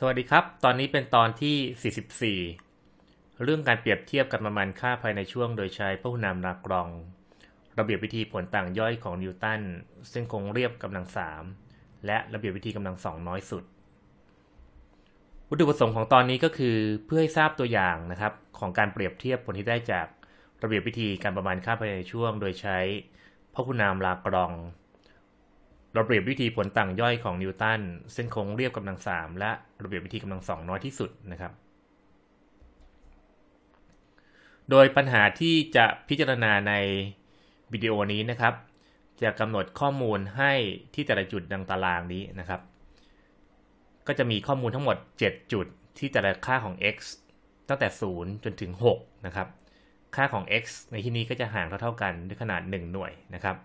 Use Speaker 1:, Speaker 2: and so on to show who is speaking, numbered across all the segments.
Speaker 1: สวัสดีครับ ตอนนี้เป็นตอนที่ 44 เรื่องการเปรียบเทียบกับประมาณค่าภายในช่วงโดยใช้พหุนามลากรอง ระเบียบวิธีผลต่างย่อยของนิวตัน ซึ่งคงเรียบกำลัง 3 และระเบียบวิธีกำลัง 2 น้อยสุด วัตถุประสงค์ของตอนนี้ก็คือเพื่อให้ทราบตัวอย่างนะครับของการเปรียบเทียบผลที่ได้จากระเบียบวิธีการประมาณค่าภายในช่วง โดยใช้พหุนามลากรองเราเปรียบวิธีผลต่างย่อยของนิวตันเส้นโค้งเรียบกำลังสามและระเบียบวิธีกำลังสองน้อยที่สุดนะครับ โดยปัญหาที่จะพิจารณาในวิดีโอนี้นะครับ จะกำหนดข้อมูลให้ที่แต่ละจุดดังตารางนี้นะครับ ก็จะมีข้อมูลทั้งหมด 7 จุดที่แต่ละค่าของ x ตั้งแต่ 0 จนถึง6นะครับค่าของ x ในที่นี้ก็จะห่างเท่าเท่ากันด้วยขนาด 1 หน่วยนะครับ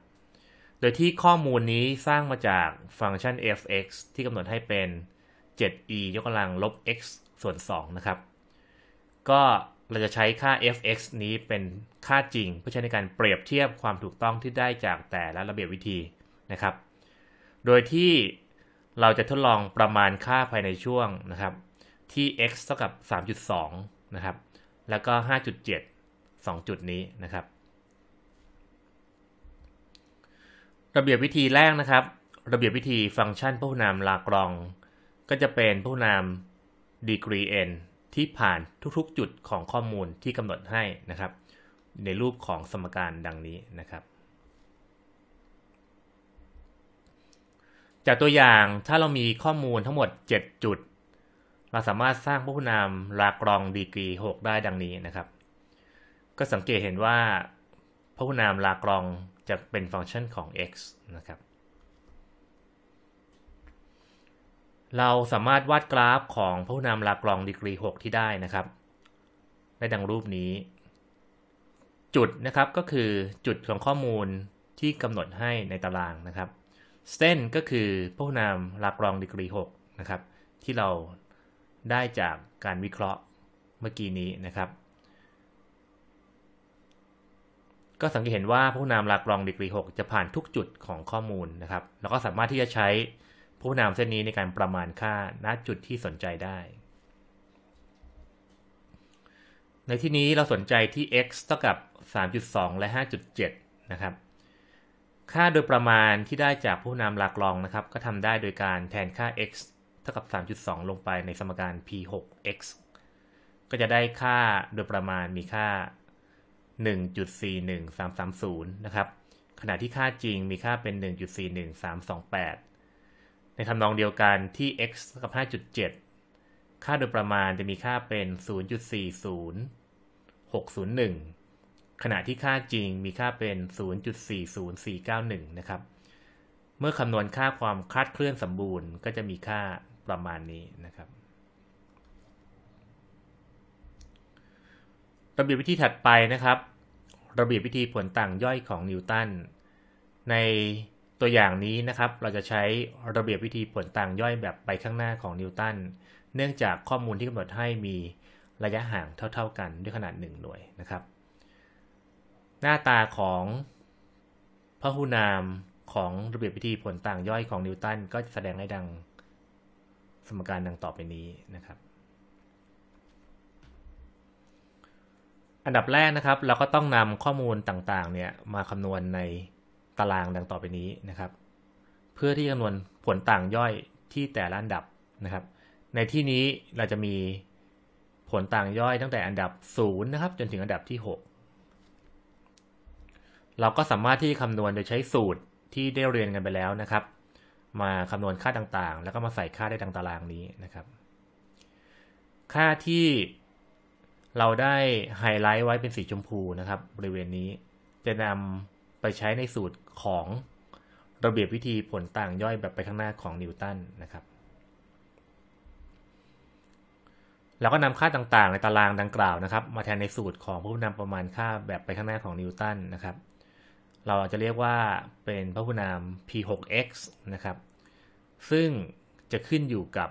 Speaker 1: โดยที่ข้อมูลนี้สร้างมาจากฟังก์ชัน f(x) ที่กำหนดให้เป็น 7e ยกกำลัง ลบ x ส่วน 2 นะครับ ก็เราจะใช้ค่า f(x) นี้เป็นค่าจริง เพื่อใช้ในการเปรียบเทียบความถูกต้องที่ได้จากแต่ละระเบียบวิธีนะครับ โดยที่เราจะทดลองประมาณค่าภายในช่วงนะครับ ที่ x เท่ากับ 3.2 นะครับ แล้วก็ 5.7 2 จุดนี้นะครับระเบียบวิธีแรกนะครับ ระเบียบวิธีฟังก์ชันพหุนามลากรอง ก็จะเป็นพหุนามดีกรี n ที่ผ่านทุกๆจุดของข้อมูลที่กำหนดให้นะครับ ในรูปของสมการดังนี้นะครับ จากตัวอย่างถ้าเรามีข้อมูลทั้งหมด 7 จุดเราสามารถสร้างพหุนามลากรองดีกรี6ได้ดังนี้นะครับ ก็สังเกตเห็นว่าพหุนามลากรองจะเป็นฟังก์ชันของ x นะครับ เราสามารถวาดกราฟของพหุนามลากรองดีกรี6ที่ได้นะครับได้ดังรูปนี้ จุดนะครับก็คือจุดของข้อมูลที่กำหนดให้ในตารางนะครับ เส้นก็คือพหุนามลากรองดีกรี6นะครับ ที่เราได้จากการวิเคราะห์เมื่อกี้นี้นะครับก็สังเกตเห็นว่าผู้นำหลักรองดีกรี6จะผ่านทุกจุดของข้อมูลนะครับแล้วก็สามารถที่จะใช้ผู้นำเส้นนี้ในการประมาณค่าณจุดที่สนใจได้ ในที่นี้เราสนใจที่ x เท่ากับ 3.2 และ 5.7 นะครับค่าโดยประมาณที่ได้จากผู้นำหลักรองนะครับก็ทำได้โดยการแทนค่า x เท่ากับ 3.2 ลงไปในสมการ p 6 x ก็จะได้ค่าโดยประมาณมีค่า1.41330นะครับขณะที่ค่าจริงมีค่าเป็น 1.41328 ในทำนองเดียวกันที่ x กับ 5.7 ค่าโดยประมาณจะมีค่าเป็น 0.40601 ขณะที่ค่าจริงมีค่าเป็น 0.40491นะครับเมื่อคำนวณค่าความคลาดเคลื่อนสมบูรณ์ ก็จะมีค่าประมาณนี้นะครับระเบียบวิธีถัดไปนะครับระเบียบวิธีผลต่างย่อยของนิวตันในตัวอย่างนี้นะครับ เราจะใช้ระเบียบวิธีผลต่างย่อยแบบไปข้างหน้าของนิวตันเนื่องจากข้อมูลที่กำหนดให้มีระยะห่างเท่าๆกันด้วยขนาด1หน่วยนะครับหน้าตาของพหุนามของระเบียบวิธีผลต่างย่อยของนิวตันก็จะแสดงให้ดังสมการดังต่อไปนี้นะครับอันดับแรกนะครับ เราก็ต้องนำข้อมูลต่างๆ เนี่ยมาคำนวณในตารางดังต่อไปนี้นะครับ เพื่อที่คำนวณผลต่างย่อยที่แต่ละอันดับนะครับ ในที่นี้เราจะมีผลต่างย่อยตั้งแต่อันดับ0นะครับ จนถึงอันดับที่ 6 เราก็สามารถที่คำนวณโดยใช้สูตรที่ได้เรียนกันไปแล้วนะครับ มาคำนวณค่าต่างๆ แล้วก็มาใส่ค่าได้ดังตารางนี้นะครับ ค่าที่เราได้ไฮไลท์ไว้เป็นสีชมพูนะครับบริเวณนี้จะนำไปใช้ในสูตรของระเบียบวิธีผลต่างย่อยแบบไปข้างหน้าของนิวตันนะครับแล้วก็นำค่าต่างๆ ในตารางดังกล่าวนะครับมาแทนในสูตรของผู้นำประมาณค่าแบบไปข้างหน้าของนิวตันนะครับ เราจะเรียกว่าเป็นพหุนาม p6x นะครับ ซึ่งจะขึ้นอยู่กับ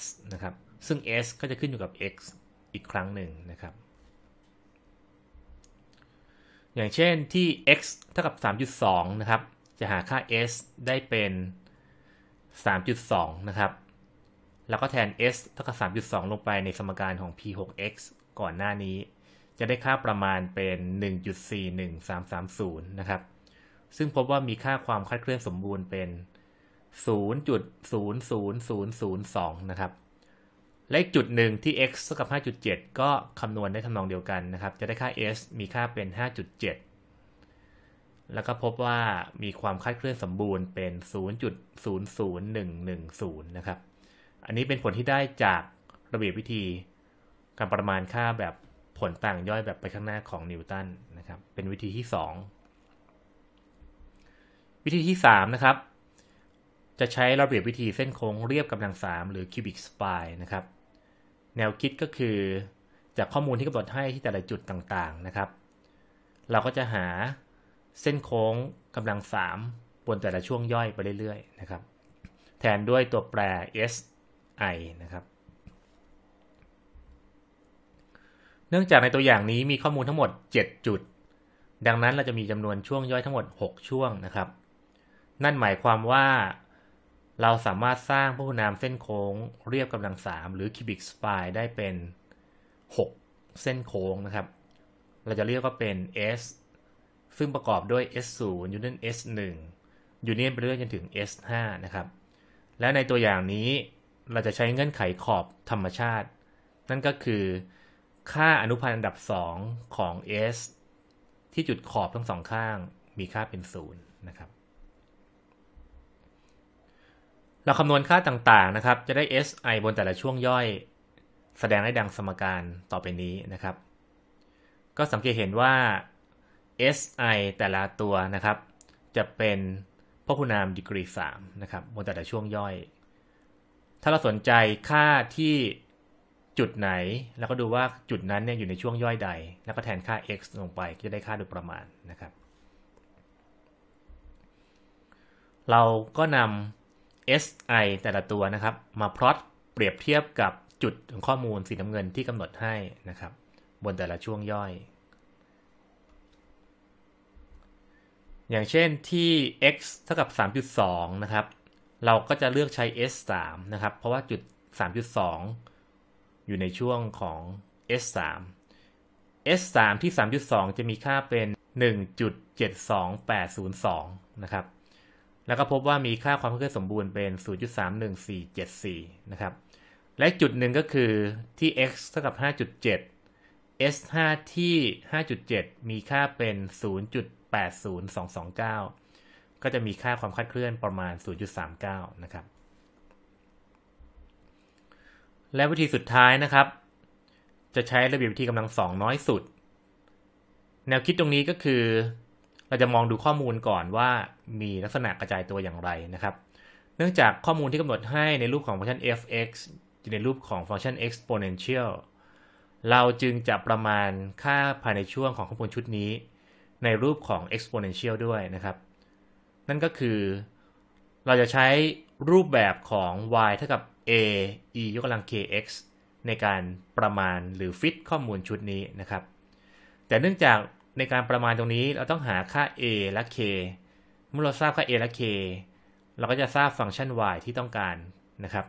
Speaker 1: s นะครับ ซึ่ง s ก็จะขึ้นอยู่กับ x อีกครั้งหนึ่งนะครับ อย่างเช่นที่ x เท่ากับ 3.2 นะครับ จะหาค่า s ได้เป็น 3.2 นะครับ แล้วก็แทน s เท่ากับ 3.2 ลงไปในสมการของ p6x ก่อนหน้านี้ จะได้ค่าประมาณเป็น 1.41330 นะครับ ซึ่งพบว่ามีค่าความคลาดเคลื่อนสมบูรณ์เป็น 0.00002 นะครับและอีกจุดหนึ่งที่ x เท่ากับ 5.7 ก็คำนวณได้ทำนองเดียวกันนะครับ จะได้ค่า s มีค่าเป็น 5.7 แล้วก็พบว่ามีความคลาดเคลื่อนสมบูรณ์เป็น 0.00110นะครับ อันนี้เป็นผลที่ได้จากระเบียบวิธีการประมาณค่าแบบผลต่างย่อยแบบไปข้างหน้าของนิวตันนะครับ เป็นวิธีที่ 2 วิธีที่ 3 นะครับ จะใช้ระเบียบวิธีเส้นโค้งเรียบกำลังสามหรือคิวบิกสป n e นะครับแนวคิดก็คือจากข้อมูลที่กำหนดให้ที่แต่ละจุดต่างๆนะครับ เราก็จะหาเส้นโค้งกำลัง 3 บนแต่ละช่วงย่อยไปเรื่อยๆ นะครับ แทนด้วยตัวแปร si นะครับ เนื่องจากในตัวอย่างนี้มีข้อมูลทั้งหมด 7 จุด ดังนั้นเราจะมีจำนวนช่วงย่อยทั้งหมด 6 ช่วงนะครับ นั่นหมายความว่าเราสามารถสร้างพหุนามเส้นโค้งเรียบกำลังสามหรือคิ i บิกสปายได้เป็น 6 เส้นโค้งนะครับ เราจะเรียกว่าเป็น S ซึ่งประกอบด้วย S0 Union S1 Union ไปเรื่อยจนถึง S5 นะครับ และในตัวอย่างนี้เราจะใช้เงื่อนไขขอบธรรมชาติ นั่นก็คือ ค่าอนุพันธ์อันดับ 2 ของ S ที่จุดขอบทั้งสองข้างมีค่าเป็น0นะครับเราคำนวณค่าต่างๆนะครับ จะได้ si บนแต่ละช่วงย่อย แสดงได้ดังสมการต่อไปนี้นะครับ ก็สังเกตเห็นว่า si แต่ละตัวนะครับ จะเป็นพหุนามดีกรี3นะครับบนแต่ละช่วงย่อย ถ้าเราสนใจค่าที่จุดไหน แล้วก็ดูว่าจุดนั้นเนี่ยอยู่ในช่วงย่อยใด แล้วก็แทนค่า x ลงไป ก็จะได้ค่าโดยประมาณนะครับ เราก็นำ si แต่ละตัวนะครับ มาพลอตเปรียบเทียบกับจุดของข้อมูลสีน้ำเงินที่กำหนดให้นะครับ บนแต่ละช่วงย่อย อย่างเช่นที่ x เท่ากับ 3.2 นะครับ เราก็จะเลือกใช้ s 3นะครับ เพราะว่าจุด 3.2 อยู่ในช่วงของ s 3 s 3ที่ 3.2 จะมีค่าเป็น 1.72802 นะครับแล้วก็พบว่ามีค่าความเคลื่อนสมบูรณ์เป็น 0.31474นะครับ และจุดหนึ่งก็คือที่ x เท่ากับ5.7 s 5ที่ 5.7 มีค่าเป็น 0.80229 ก็จะมีค่าความคลาดเคลื่อนประมาณ 0.39นะครับ และวิธีสุดท้ายนะครับ จะใช้ระเบียบวิธีกำลังสองน้อยสุด แนวคิดตรงนี้ก็คือเราจะมองดูข้อมูลก่อนว่ามีลักษณะกระจายตัวอย่างไรนะครับ เนื่องจากข้อมูลที่กำหนดให้ในรูปของฟังก์ชัน f(x) อยู่ในรูปของฟังก์ชัน exponential เราจึงจะประมาณค่าภายในช่วงของข้อมูลชุดนี้ ในรูปของ exponential ด้วยนะครับ นั่นก็คือ เราจะใช้รูปแบบของ y เท่ากับ a e ยกกำลัง kx ในการประมาณหรือฟิตข้อมูลชุดนี้นะครับ แต่เนื่องจากในการประมาณตรงนี้เราต้องหาค่า a และ k เมื่อเราทราบค่า a และ k เราก็จะทราบฟังก์ชัน y ที่ต้องการนะครับ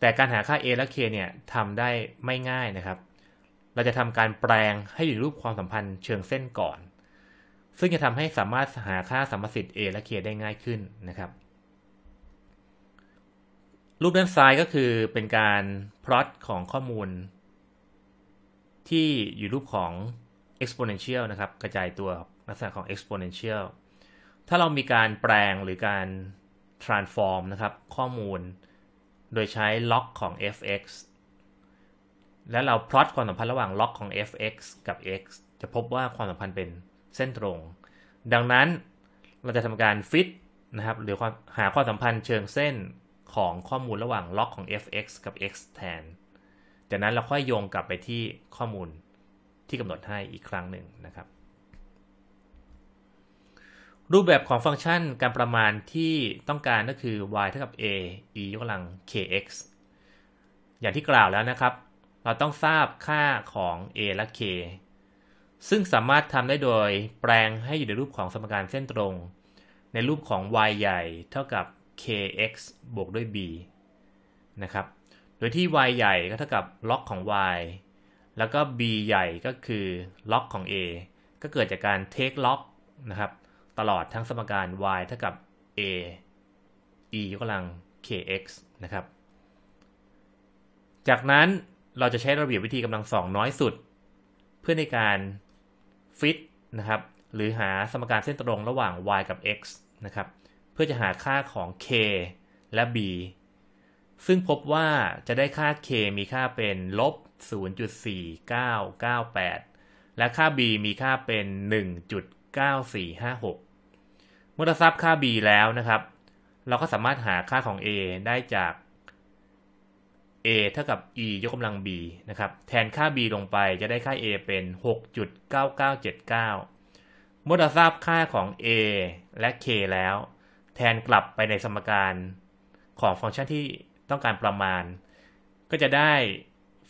Speaker 1: แต่การหาค่า a และ k เนี่ยทำได้ไม่ง่ายนะครับ เราจะทำการแปลงให้อยู่รูปความสัมพันธ์เชิงเส้นก่อน ซึ่งจะทำให้สามารถหาค่าสมสิทธิ์ a และ k ได้ง่ายขึ้นนะครับ รูปด้านซ้ายก็คือเป็นการพลอตของข้อมูล ที่อยู่รูปของ exponential นะครับ กระจายตัวลักษณะของ exponential ถ้าเรามีการแปลงหรือการ transform นะครับ ข้อมูลโดยใช้ล็อกของ f(x) และเราพลอตความสัมพันธ์ระหว่างล็อกของ f(x) กับ x จะพบว่าความสัมพันธ์เป็นเส้นตรง ดังนั้นเราจะทำการฟิตนะครับหรือหาความสัมพันธ์เชิงเส้นของข้อมูลระหว่างล็อกของ f(x) กับ x แทน จากนั้นเราค่อยโยงกลับไปที่ข้อมูลที่กำหนดให้อีกครั้งหนึ่งนะครับรูปแบบของฟังก์ชันการประมาณที่ต้องการก็คือ y เท่ากับ a e ยกกำลัง kx อย่างที่กล่าวแล้วนะครับ เราต้องทราบค่าของ a และ k ซึ่งสามารถทำได้โดยแปลงให้อยู่ในรูปของสมการเส้นตรง ในรูปของ y ใหญ่เท่ากับ kx บวกด้วย b นะครับโดยที่ y ใหญ่ก็เท่ากับล็อกของ y แล้วก็ b ใหญ่ก็คือล็อกของ a ก็เกิดจากการ take ล็อกนะครับตลอดทั้งสมการ y เท่ากับ a e ยกกำลัง kx นะครับ จากนั้นเราจะใช้ระเบียบวิธีกำลังสองน้อยสุด เพื่อในการฟิตนะครับหรือหาสมการเส้นตรงระหว่าง y กับ x นะครับเพื่อจะหาค่าของ k และ b ซึ่งพบว่าจะได้ค่า k มีค่าเป็นลบ0.4998 และค่า B มีค่าเป็น 1.9456เมื่อเราทราบค่า B แล้วนะครับ เราก็สามารถหาค่าของ A ได้จาก A เท่ากับ e ยกกำลัง b นะครับ แทนค่า b ลงไปจะได้ค่า a เป็น 6.9979เมื่อเราทราบค่าของ a และ k แล้ว แทนกลับไปในสมการ ของฟังก์ชันที่ต้องการประมาณ ก็จะได้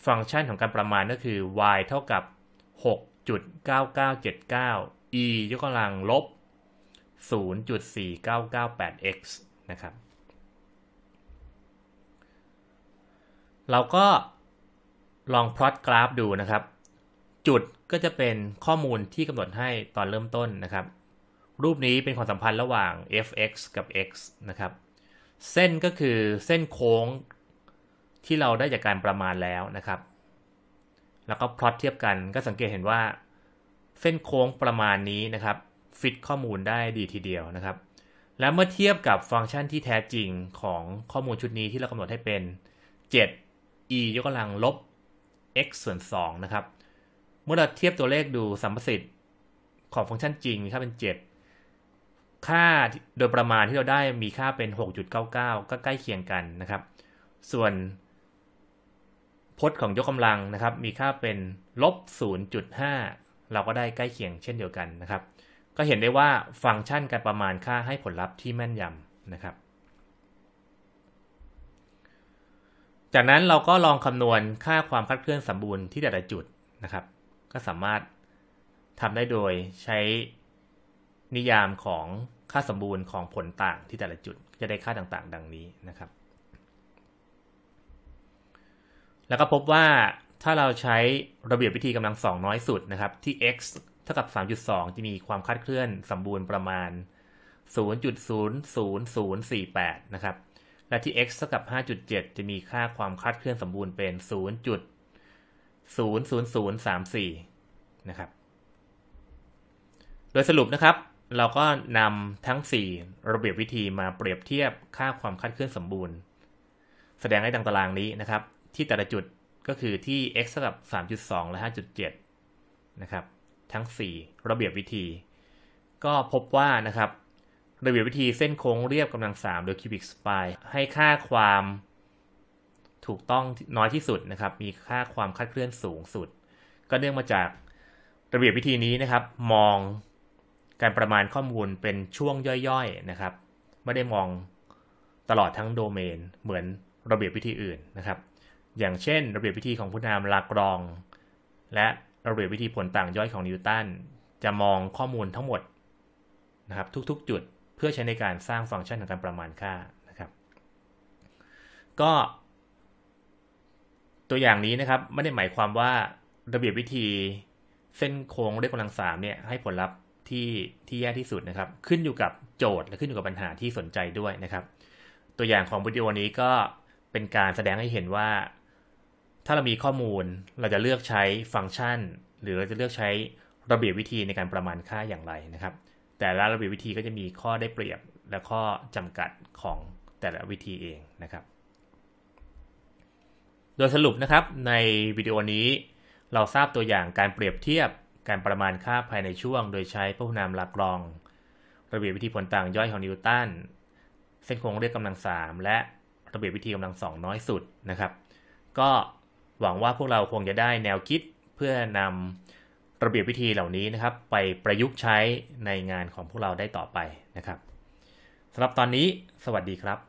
Speaker 1: ฟังก์ชันของการประมาณก็คือ y เท่ากับ 6.9979 e ยกกำลังลบ0.4998 x นะครับ เราก็ลองพลอตกราฟดูนะครับ จุดก็จะเป็นข้อมูลที่กำหนดให้ตอนเริ่มต้นนะครับ รูปนี้เป็นความสัมพันธ์ระหว่าง f(x) กับ x นะครับ เส้นก็คือเส้นโค้งที่เราได้จากการประมาณแล้วนะครับ แล้วก็พลอตเทียบกัน ก็สังเกตเห็นว่า เส้นโค้งประมาณนี้นะครับฟิตข้อมูลได้ดีทีเดียวนะครับ และเมื่อเทียบกับฟังก์ชันที่แท้จริงของข้อมูลชุดนี้ที่เรากำหนดให้เป็น 7 e ยกกำลังลบ x ส่วน2นะครับ เมื่อเราเทียบตัวเลขดูสัมประสิทธิ์ ของฟังก์ชันจริง มีค่าเป็น 7 ค่าโดยประมาณที่เราได้มีค่าเป็น 6.99 ก็ใกล้เคียงกันนะครับ ส่วนพจน์ของยกกำลังนะครับมีค่าเป็นลบ0.5เราก็ได้ใกล้เคียงเช่นเดียวกันนะครับ ก็เห็นได้ว่าฟังก์ชันการประมาณค่าให้ผลลัพธ์ที่แม่นยำนะครับ จากนั้นเราก็ลองคำนวณค่าความคลาดเคลื่อนสมบูรณ์ที่แต่ละจุดนะครับ ก็สามารถทำได้โดยใช้นิยามของค่าสมบูรณ์ของผลต่างที่แต่ละจุดจะได้ค่าต่างๆดังนี้นะครับแล้วก็พบว่าถ้าเราใช้ระเบียบวิธีกำลังสองน้อยสุดนะครับ ที่ x เท่ากับ3.2 จะมีความคาดเคลื่อนสมบูรณ์ประมาณ0.00048นะครับ และที่ x เท่ากับ5.7 จะมีค่าความคาดเคลื่อนสมบูรณ์เป็น0.00034นะครับ โดยสรุปนะครับ เราก็นำทั้ง 4 ระเบียบวิธีมาเปรียบเทียบค่าความคาดเคลื่อนสมบูรณ์ แสดงให้ดังตารางนี้นะครับที่แต่ละจุดก็คือที่ x เท่ากับ 3.2 และ 5.7นะครับ ทั้ง 4 ระเบียบวิธี ก็พบว่านะครับ ระเบียบวิธีเส้นโค้งเรียบกำลัง3โดยคิวบิกสปายให้ค่าความถูกต้องน้อยที่สุดนะครับ มีค่าความคลาดเคลื่อนสูงสุด ก็เนื่องมาจากระเบียบวิธีนี้นะครับ มองการประมาณข้อมูลเป็นช่วงย่อยๆนะครับ ไม่ได้มองตลอดทั้งโดเมนเหมือนระเบียบวิธีอื่นนะครับอย่างเช่นระเบียบวิธีของผู้นำลากรอง และระเบียบวิธีผลต่างย่อยของนิวตันจะมองข้อมูลทั้งหมดนะครับทุกๆ จุดเพื่อใช้ในการสร้างฟังก์ชันของการประมาณค่านะครับ ก็ ตัวอย่างนี้นะครับไม่ได้หมายความว่าระเบียบวิธีเส้นโค้งด้วยกำลังสามเนี่ยให้ผลลัพธ์ที่ที่แย่ที่สุดนะครับ ขึ้นอยู่กับโจทย์และขึ้นอยู่กับปัญหาที่สนใจด้วยนะครับ ตัวอย่างของวิดีโอนี้ก็เป็นการแสดงให้เห็นว่าถ้าเรามีข้อมูลเราจะเลือกใช้ฟังก์ชัน หรือเราจะเลือกใช้ระเบียบวิธีในการประมาณค่าอย่างไรนะครับ แต่ละระเบียบวิธีก็จะมีข้อได้เปรียบและข้อจำกัดของแต่ละวิธีเองนะครับ โดยสรุปนะครับ ในวิดีโอนี้ เราทราบตัวอย่างการเปรียบเทียบการประมาณค่าภายในช่วง โดยใช้พหุนามหลักรอง ระเบียบวิธีผลต่างย่อยของนิวตันเส้นโค้งเรียกกำลัง 3 และระเบียบวิธีกำลัง2น้อยสุดนะครับ ก็หวังว่าพวกเราคงจะได้แนวคิดเพื่อนำระเบียบวิธีเหล่านี้นะครับ ไปประยุกต์ใช้ในงานของพวกเราได้ต่อไปนะครับสำหรับตอนนี้สวัสดีครับ